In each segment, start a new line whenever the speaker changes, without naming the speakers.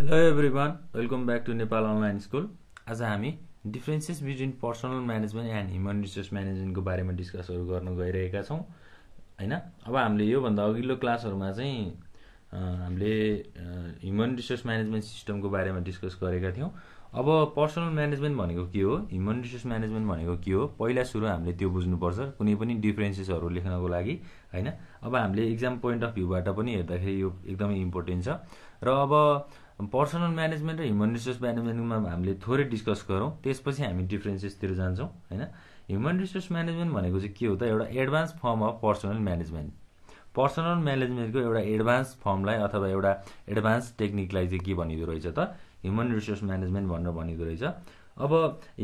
hello everyone welcome back to Nepal online school आज हामी differences between personnel management and human resource म्यानेजमेन्टको बारेमा डिस्कसहरू गर्न गइरहेका छौँ होइन अब हामीले योभन्दा अघिल्लो क्लासहरूमा चाहिँ हामीले ह्युमन रिसोर्स म्यानेजमेन्ट सिस्टमको बारेमा डिस्कस गरेका थियौँ अब पर्सनल म्यानेजमेन्ट भनेको के हो ह्युमन रिसोर्स म्यानेजमेन्ट भनेको के हो पहिला सुरु हामीले त्यो बुझ्नुपर्छ कुनै पनि डिफ्रेन्सेसहरू लेख्नको लागि होइन अब हामीले इक्जाम पोइन्ट अफ भ्यूबाट पनि हेर्दाखेरि यो एकदमै इम्पोर्टेन्ट छ र अब पर्सनल म्यानेजमेन्ट र ह्युमन रिसोर्स म्यानेजमेन्टमा हामीले थोरै डिस्कस गरौँ त्यसपछि हामी डिफ्रेन्सेसतिर जान्छौँ होइन ह्युमन रिसोर्स म्यानेजमेन्ट भनेको चाहिँ के हो त एउटा advance form of personnel management personnel म्यानेजमेन्टको एउटा एडभान्स फर्मलाई अथवा एउटा एडभान्स टेक्निकलाई चाहिँ के भनिँदो रहेछ त ह्युमन रिसोर्स म्यानेजमेन्ट भनेर भनिँदो रहेछ अब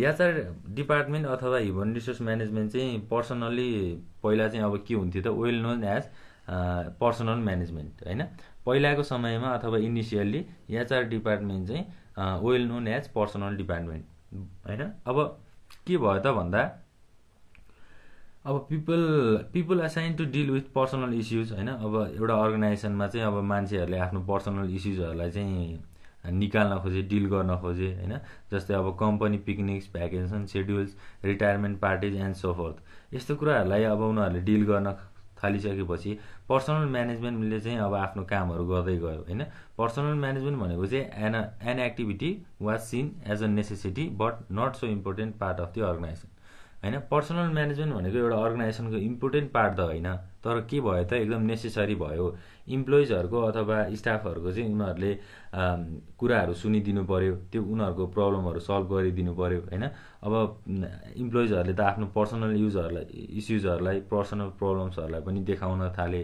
याचार डिपार्टमेन्ट अथवा ह्युमन रिसोर्स म्यानेजमेन्ट चाहिँ पर्सनल्ली पहिला चाहिँ अब के हुन्थ्यो त well known as personnel management होइन पहिलाको समयमा अथवा इनिसियल्ली एचआर डिपार्टमेन्ट चाहिँ well known as personnel department होइन अब के भयो त भन्दा अब people people assign to deal with personnel issues होइन अब एउटा अर्गनाइजेसनमा चाहिँ अब मान्छेहरूले आफ्नो पर्सनल इस्युजहरूलाई चाहिँ निकाल्न खोजे डिल गर्न खोजे होइन जस्तै अब company picnics vacation schedules retirement parties and so forth यस्तो कुराहरूलाई अब उनीहरूले डिल गर्न थालिसकेपछि पर्सनल म्यानेजमेन्टले चाहिँ अब आफ्नो कामहरू गर्दै गयो होइन पर्सनल म्यानेजमेन्ट भनेको चाहिँ an an activity was seen as a necessity but not so important part of the organisation होइन पर्सनल म्यानेजमेन्ट भनेको एउटा अर्गनाइजेसनको इम्पोर्टेन्ट पार्ट त होइन तर के भयो त एकदम नेसेसरी भयो इम्प्लोइजहरूको अथवा स्टाफहरूको चाहिँ उनीहरूले कुराहरू सुनिदिनु पऱ्यो त्यो उनीहरूको प्रब्लमहरू सल्भ गरिदिनु पऱ्यो होइन अब इम्प्लोइजहरूले त आफ्नो पर्सनल युजहरूलाई इस्युजहरूलाई पर्सनल प्रब्लम्सहरूलाई पनि देखाउन थाले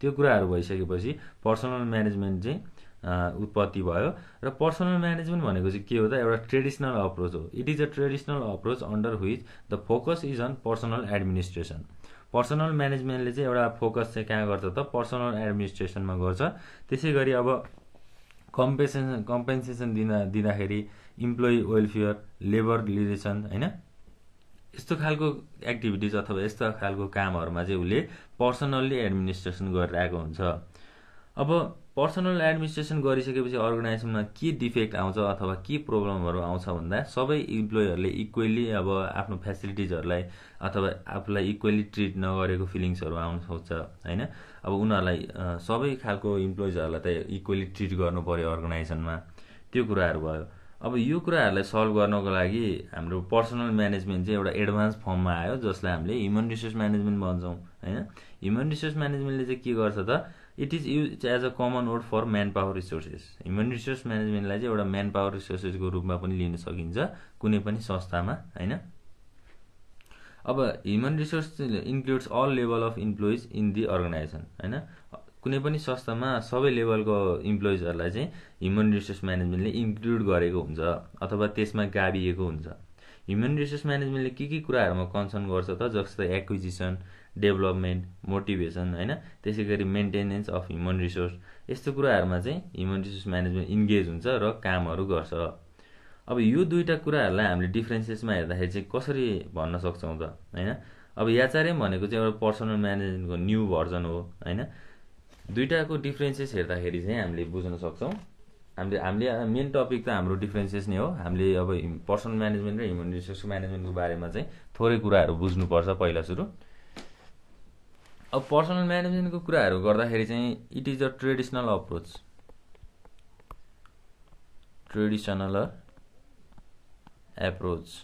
त्यो कुराहरू भइसकेपछि पर्सनल म्यानेजमेन्ट चाहिँ उत्पत्ति भयो र पर्सनल म्यानेजमेन्ट भनेको चाहिँ के हो त एउटा ट्रेडिसनल अप्रोच हो it is a traditional approach under which the focus is on personnel administration personnel म्यानेजमेन्टले चाहिँ एउटा फोकस चाहिँ कहाँ गर्छ त पर्सनल एडमिनिस्ट्रेसनमा गर्छ त्यसै गरी अब कम्पेसेसन कम्पेन्सेसन दिँदा दिँदाखेरि इम्प्लोइ वेलफेयर लेबर रिलेसन होइन यस्तो खालको एक्टिभिटिज अथवा यस्तो खालको कामहरूमा चाहिँ उसले पर्सनल्ली एडमिनिस्ट्रेसन गरिरहेको हुन्छ अब पर्सनल एडमिनिस्ट्रेसन गरिसकेपछि अर्गनाइजेसनमा के डिफेक्ट आउँछ अथवा के प्रब्लमहरू आउँछ भन्दा सबै इम्प्लोइहरूले इक्वेली अब आफ्नो फेसिलिटिजहरूलाई अथवा आफूलाई इक्वेली ट्रिट नगरेको फिलिङ्सहरू आउन सक्छ होइन अब उनीहरूलाई सबै खालको इम्प्लोइजहरूलाई त इक्वेली ट्रिट गर्नु पऱ्यो अर्गनाइजेसनमा त्यो कुराहरू भयो अब यो कुराहरूलाई सल्भ गर्नको लागि हाम्रो पर्सनल म्यानेजमेन्ट चाहिँ एउटा एडभान्स फर्ममा आयो जसलाई हामीले ह्युमन रिसोर्स म्यानेजमेन्ट भन्छौँ होइन ह्युमन रिसोर्स म्यानेजमेन्टले चाहिँ के गर्छ त it is use as a common word for manpower resources human resource म्यानेजमेन्टलाई चाहिँ एउटा म्यान पावर रिसोर्सेसको रूपमा पनि लिन सकिन्छ कुनै पनि संस्थामा होइन अब human resource includes all level of employees in the organisation होइन कुनै पनि संस्थामा सबै लेभलको इम्प्लोइजहरूलाई चाहिँ ह्युमन रिसोर्स म्यानेजमेन्टले इन्क्लुड गरेको हुन्छ अथवा त्यसमा गाभिएको हुन्छ ह्युमन रिसोर्स म्यानेजमेन्टले के के कुराहरूमा कन्सर्न गर्छ त जस्तै एक्विजिसन डेभलपमेन्ट मोटिभेसन होइन त्यसै गरी मेन्टेनेन्स अफ ह्युमन रिसोर्स यस्तो कुराहरूमा चाहिँ ह्युमन रिसोर्स म्यानेजमेन्ट इन्गेज हुन्छ र कामहरू गर्छ अब यो दुईवटा कुराहरूलाई हामीले डिफ्रेन्सेसमा हेर्दाखेरि चाहिँ कसरी भन्न सक्छौँ त होइन अब याचारेम भनेको चाहिँ एउटा पर्सनल म्यानेजमेन्टको न्यू भर्जन हो होइन दुइटाको डिफ्रेन्सेस हेर्दाखेरि चाहिँ हामीले बुझ्न सक्छौँ हामीले हामीले मेन टपिक त हाम्रो डिफ्रेन्सेस नै हो हामीले अब पर्सनल म्यानेजमेन्ट र ह्युमन रिसोर्स म्यानेजमेन्टको बारेमा चाहिँ थोरै कुराहरू बुझ्नुपर्छ पहिला सुरु अब पर्सनल म्यानेजमेन्टको कुराहरू गर्दाखेरि चाहिँ it is a traditional approach traditional approach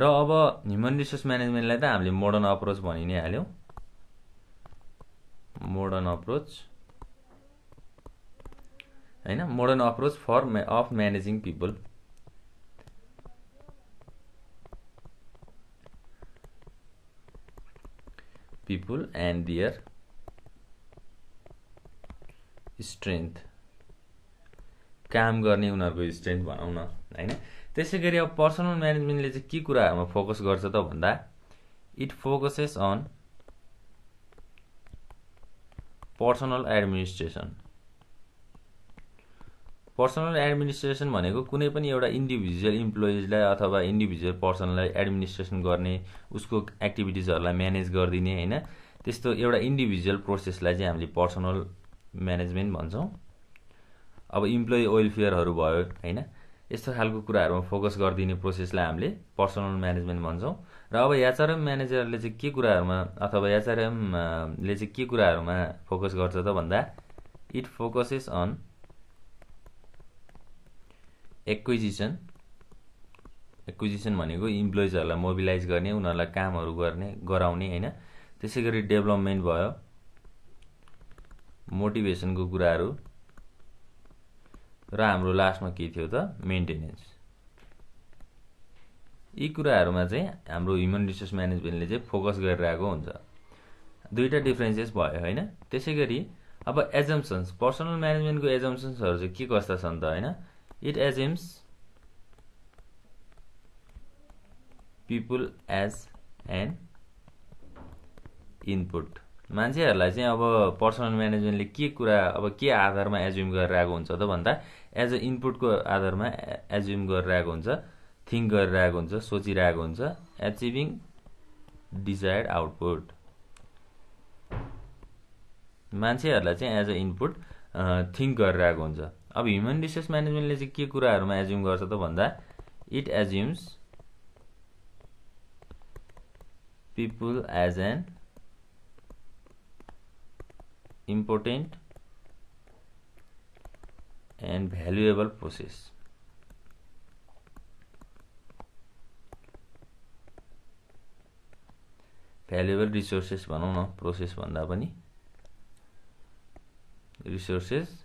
र अब ह्युमन रिसोर्स म्यानेजमेन्टलाई त हामीले मोडर्न अप्रोच भनि नै हाल्यौँ मोडर्न अप्रोच होइन modern approach for of managing people people and their strength काम गर्ने उनीहरूको स्ट्रेन्थ भनौँ न होइन त्यसै गरी अब पर्सनल म्यानेजमेन्टले चाहिँ के कुराहरूमा फोकस गर्छ त भन्दा it focuses on personnel administration personnel administration भनेको कुनै पनि एउटा इन्डिभिजुअल इम्प्लोइजलाई अथवा इन्डिभिजुअल पर्सनलाई एडमिनिस्ट्रेसन गर्ने उसको एक्टिभिटिजहरूलाई म्यानेज गरिदिने होइन त्यस्तो एउटा इन्डिभिजुअल प्रोसेसलाई चाहिँ हामीले पर्सनल म्यानेजमेन्ट भन्छौँ अब इम्प्लोइ वेलफेयरहरू भयो होइन यस्तो खालको कुराहरूमा फोकस गरिदिने प्रोसेसलाई हामीले पर्सनल म्यानेजमेन्ट भन्छौँ र अब एचआरएम म्यानेजरले चाहिँ के कुराहरूमा अथवा एचआरएमले चाहिँ के कुराहरूमा फोकस गर्छ त भन्दा it focuses on acquisition acquisition भनेको इम्प्लोइजहरूलाई मोबिलाइज गर्ने उनीहरूलाई कामहरू गर्ने गराउने होइन त्यसै गरी डेभलपमेन्ट भयो मोटिभेसनको कुराहरू र हाम्रो लास्टमा के थियो त मेन्टेनेन्स यी कुराहरूमा चाहिँ हाम्रो ह्युमन रिसोर्स म्यानेजमेन्टले चाहिँ फोकस गरिरहेको हुन्छ दुईवटा डिफ्रेन्सेस भयो होइन त्यसै गरी अब एजम्सन्स पर्सनल म्यानेजमेन्टको एजम्सन्सहरू चाहिँ के कस्ता छन् त होइन it assumes people as an input मान्छेहरूलाई चाहिँ अब पर्सनल म्यानेजमेन्टले के कुरा अब के आधारमा एज्युम गरिरहेको हुन्छ त भन्दा एज अ इनपुटको आधारमा एज्युम गरिरहेको हुन्छ थिङ्क गरिरहेको हुन्छ सोचिरहेको हुन्छ एचिभिङ डिजायर्ड आउटपुट मान्छेहरूलाई चाहिँ एज अ इनपुट थिङ्क गरिरहेको हुन्छ अब ह्युमन रिसोर्स म्यानेजमेन्टले चाहिँ के कुराहरूमा एज्युम गर्छ त भन्दा it assumes people as an important and valuable process valuable resources भनौँ न प्रोसेस भन्दा पनि रिसोर्सेस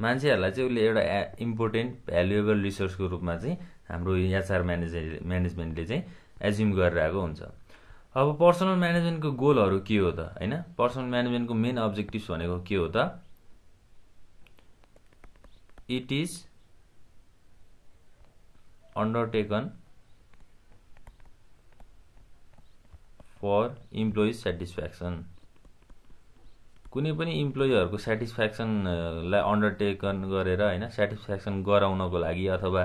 मान्छेहरूलाई चाहिँ उसले एउटा इम्पोर्टेन्ट भ्यालुएबल रिसोर्सको रूपमा चाहिँ हाम्रो एचआर म्यानेजर म्यानेजमेन्टले चाहिँ एज्युम गरेर आएको हुन्छ अब पर्सनल म्यानेजमेन्टको गोलहरू के हो त होइन पर्सनल म्यानेजमेन्टको मेन अब्जेक्टिभ्स भनेको के हो त it is undertaken for employees satisfaction कुनै पनि इम्प्लोइहरूको सेटिस्फ्याक्सनलाई अन्डरटेकन गरेर होइन सेटिस्फ्याक्सन गराउनको लागि अथवा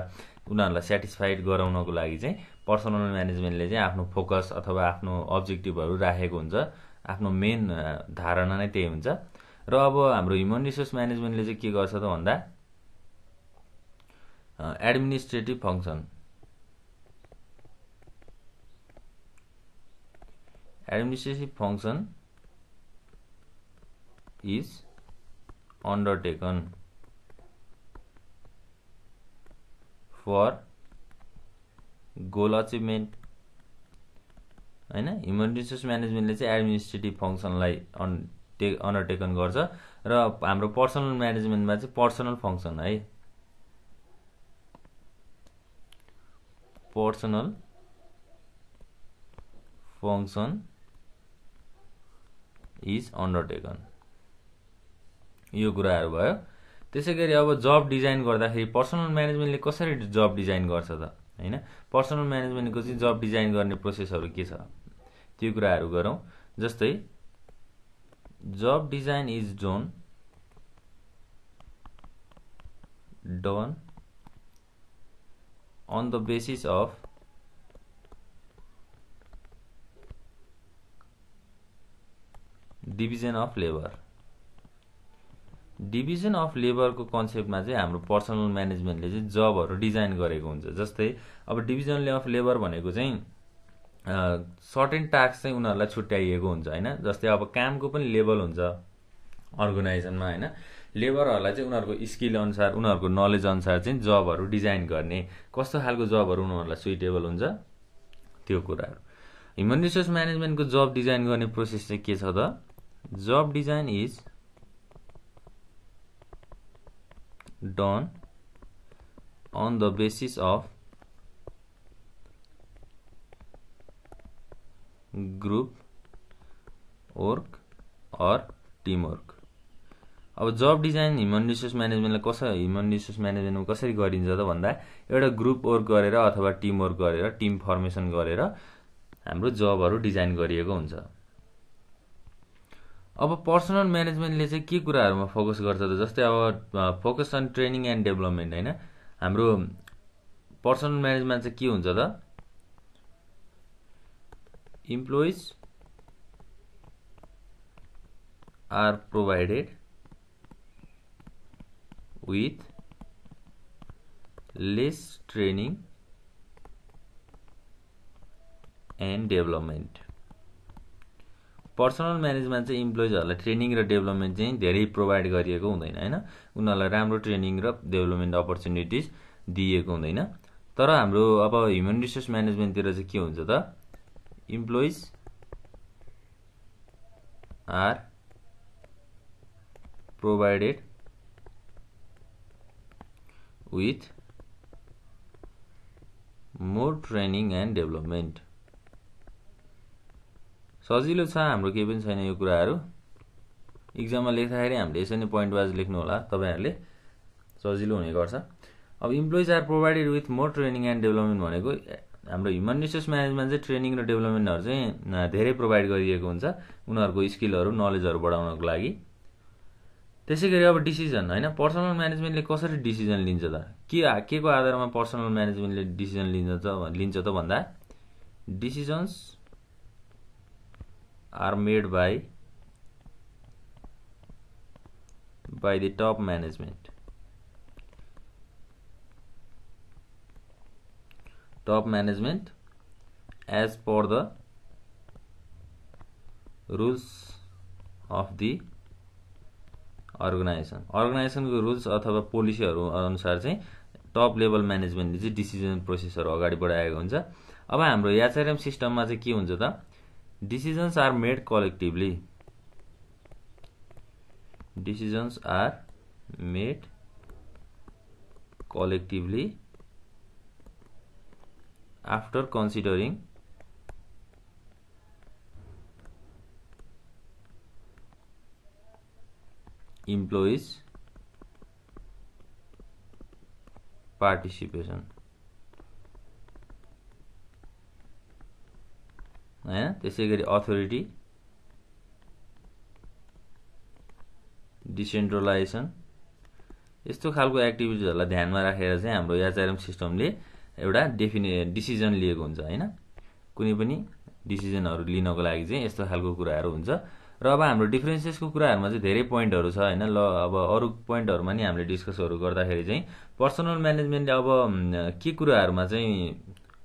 उनीहरूलाई सेटिस्फाइड गराउनको लागि चाहिँ पर्सनल म्यानेजमेन्टले चाहिँ आफ्नो फोकस अथवा आफ्नो अब्जेक्टिभहरू राखेको हुन्छ आफ्नो मेन धारणा नै त्यही हुन्छ र अब हाम्रो ह्युमन रिसोर्स म्यानेजमेन्टले चाहिँ के गर्छ त भन्दा administrative function administrative function is undertaken for goal achievement होइन ह्युमन रिसोर्स म्यानेजमेन्टले चाहिँ एडमिनिस्ट्रेटिभ फङ्सनलाई टे अन्डरटेकन गर्छ र हाम्रो पर्सनल म्यानेजमेन्टमा चाहिँ पर्सनल फङ्सन है पर्सनल फङ्सन इज अन्डरटेकन यो कुराहरू भयो त्यसै गरी अब जब डिजाइन गर्दाखेरि पर्सनल म्यानेजमेन्टले कसरी जब डिजाइन गर्छ त होइन पर्सनल म्यानेजमेन्टको चाहिँ जब डिजाइन गर्ने प्रोसेसहरू के छ त्यो कुराहरू गरौँ जस्तै job design is done done on the basis of division of labour division of labour कन्सेप्टमा चाहिँ हाम्रो पर्सनल म्यानेजमेन्टले चाहिँ जबहरू डिजाइन गरेको हुन्छ जस्तै अब डिभिजनले अफ लेबर भनेको चाहिँ सर्टेन टास्क चाहिँ उनीहरूलाई छुट्याइएको हुन्छ होइन जस्तै अब कामको पनि लेभल हुन्छ अर्गनाइजेसनमा होइन लेबरहरूलाई चाहिँ उनीहरूको स्किल अनुसार उनीहरूको नलेज अनुसार चाहिँ जबहरू डिजाइन गर्ने कस्तो खालको जबहरू उनीहरूलाई सुइटेबल हुन्छ त्यो कुराहरू ह्युमन रिसोर्स म्यानेजमेन्टको जब डिजाइन गर्ने प्रोसेस चाहिँ के छ त job design is done on the basis of group work or teamwork अब जब डिजाइन ह्युमन रिसोर्स म्यानेजमेन्टलाई कसरी ह्युमन रिसोर्स म्यानेजमेन्टमा कसरी गरिन्छ त भन्दा एउटा ग्रुप वर्क गरेर अथवा टिम वर्क गरेर टिम फर्मेसन गरेर हाम्रो जबहरू डिजाइन गरिएको हुन्छ अब पर्सनल म्यानेजमेन्टले चाहिँ के कुराहरूमा फोकस गर्छ त जस्तै अब focus on training and development होइन हाम्रो पर्सनल म्यानेजमेन्ट चाहिँ के हुन्छ त employees are provided with less training and development personnel management चाहिँ इम्प्लोइजहरूलाई ट्रेनिङ र डेभलपमेन्ट चाहिँ धेरै प्रोभाइड गरिएको हुँदैन होइन उनीहरूलाई राम्रो ट्रेनिङ र डेभलपमेन्ट अपर्च्युनिटिज दिएको हुँदैन तर हाम्रो अब ह्युमन रिसोर्स म्यानेजमेन्टतिर चाहिँ के हुन्छ त employees are provided with more training and development सजिलो छ हाम्रो केही पनि छैन यो कुराहरू इक्जाममा लेख्दाखेरि हामीले यसरी नै पोइन्ट वाइज लेख्नु होला तपाईँहरूले सजिलो हुने गर्छ अब employees are provided with more training and development भनेको हाम्रो ह्युमन रिसोर्स म्यानेजमेन्ट चाहिँ ट्रेनिङ र डेभलपमेन्टहरू चाहिँ धेरै प्रोभाइड गरिएको हुन्छ उनीहरूको स्किलहरू नलेजहरू बढाउनको लागि त्यसै गरी अब डिसिजन होइन पर्सनल म्यानेजमेन्टले कसरी डिसिजन लिन्छ त के के को आधारमा पर्सनल म्यानेजमेन्टले डिसिजन लिन्छ त लिन्छ त भन्दा decisions are made by by the top management top management as per the rules of the organisation अर्गनाइजेसनको रुल्स अथवा पोलिसीहरू अनुसार चाहिँ टप लेभल म्यानेजमेन्टले चाहिँ डिसिजन प्रोसेसहरू अगाडि बढाएको हुन्छ अब हाम्रो याचारएम सिस्टममा चाहिँ के हुन्छ त decisions are made collectively decisions are made collectively after considering employees participation होइन त्यसै गरी अथोरिटी डिसेन्ट्रलाइजेसन यस्तो खालको एक्टिभिटिजहरूलाई ध्यानमा राखेर चाहिँ हाम्रो याचारम सिस्टमले एउटा डेफिने डिसिजन लिएको हुन्छ होइन कुनै पनि डिसिजनहरू लिनको लागि चाहिँ यस्तो खालको कुराहरू हुन्छ र अब हाम्रो डिफ्रेन्सेसको कुराहरूमा चाहिँ धेरै पोइन्टहरू छ होइन ल अब अरू पोइन्टहरूमा नि हामीले डिस्कसहरू गर्दाखेरि चाहिँ पर्सनल म्यानेजमेन्टले अब के कुराहरूमा चाहिँ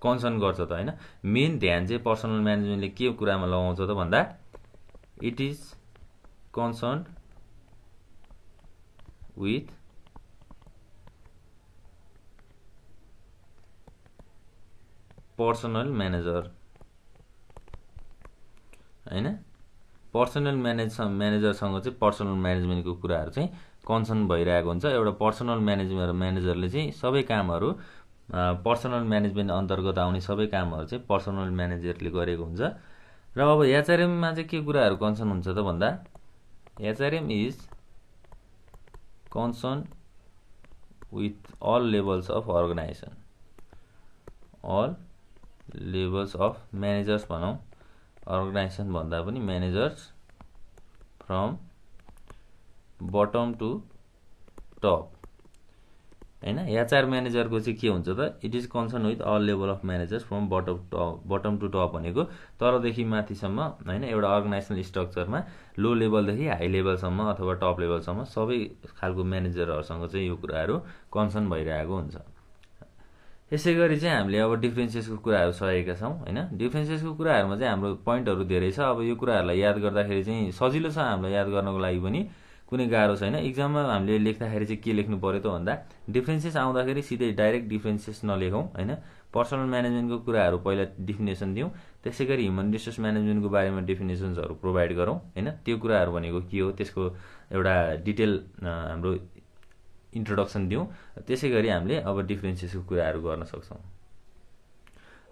कन्सर्न गर्छ त होइन मेन ध्यान चाहिँ पर्सनल म्यानेजमेन्टले के कुरामा लगाउँछ त भन्दा it is concern with personnel manager होइन पर्सनल म्यानेज म्यानेजरसँग चाहिँ पर्सनल म्यानेजमेन्टको कुराहरू चाहिँ कन्सर्न भइरहेको हुन्छ एउटा पर्सनल म्यानेजमेन्ट म्यानेजरले चाहिँ सबै कामहरू पर्सनल म्यानेजमेन्ट अन्तर्गत आउने सबै कामहरू चाहिँ पर्सनल म्यानेजरले गरेको हुन्छ र अब एचआरएममा चाहिँ के कुराहरू कन्सर्न हुन्छ त भन्दा HRM is concern with all levels of organisation all levels of managers भनौँ अर्गनाइजेसन भन्दा पनि managers from bottom to top होइन एचआर म्यानेजरको चाहिँ के हुन्छ त it is concern with all level of managers from bottom top bottom to top भनेको तरदेखि माथिसम्म होइन एउटा अर्गनाइजेसनल स्ट्रक्चरमा लो लेभलदेखि हाई लेभलसम्म अथवा टप लेभलसम्म सबै खालको म्यानेजरहरूसँग चाहिँ यो कुराहरू कन्सर्न भइरहेको हुन्छ यसै गरी चाहिँ हामीले अब डिफ्रेन्सेसको कुराहरू सहेका छौँ होइन डिफ्रेन्सेसको कुराहरूमा चाहिँ हाम्रो पोइन्टहरू धेरै छ अब यो कुराहरूलाई याद गर्दाखेरि चाहिँ सजिलो छ हामीलाई याद गर्नको लागि पनि कुनै गाह्रो छैन इक्जाममा हामीले लेख्दाखेरि चाहिँ के लेख्नु पऱ्यो त भन्दा डिफ्रेन्सेस आउँदाखेरि सिधै डाइरेक्ट डिफ्रेन्सेस नलेखौँ होइन पर्सनल म्यानेजमेन्टको कुराहरू पहिला डिफिनेसन दिउँ त्यसै गरी ह्युमन रिसोर्स म्यानेजमेन्टको बारेमा डिफिनेसन्सहरू प्रोभाइड गरौँ होइन त्यो कुराहरू भनेको के हो त्यसको एउटा डिटेल हाम्रो इन्ट्रोडक्सन दिउँ त्यसै गरी हामीले अब डिफ्रेन्सेसको कुराहरू गर्न सक्छौँ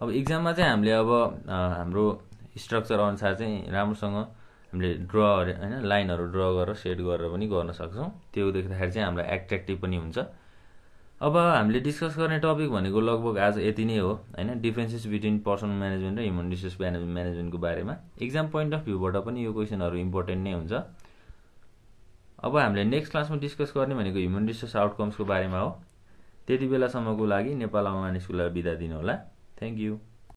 अब इक्जाममा चाहिँ हामीले अब हाम्रो स्ट्रक्चर अनुसार चाहिँ राम्रोसँग हामीले ड्र होइन लाइनहरू ड्र गरेर सेट गरेर पनि गर्न सक्छौँ त्यो देख्दाखेरि चाहिँ हाम्रो एट्र्याक्टिभ पनि हुन्छ अब हामीले डिस्कस गर्ने टपिक भनेको लगभग आज यति नै हो होइन डिफ्रेन्सेस बिट्विन पर्सनल म्यानेजमेन्ट र ह्युमन रिसोर्स म्यानेजमेन्ट म्यानेजमेन्टको बारेमा इक्जाम पोइन्ट अफ भ्यूबाट पनि यो क्वेसनहरू इम्पोर्टेन्ट नै हुन्छ अब हामीले नेक्स्ट क्लासमा डिस्कस गर्ने भनेको ह्युमन रिसोर्स आउटकम्सको बारेमा हो त्यति बेलासम्मको लागि नेपाल आमा मानिसको लागि बिदा दिनुहोला थ्याङ्क यू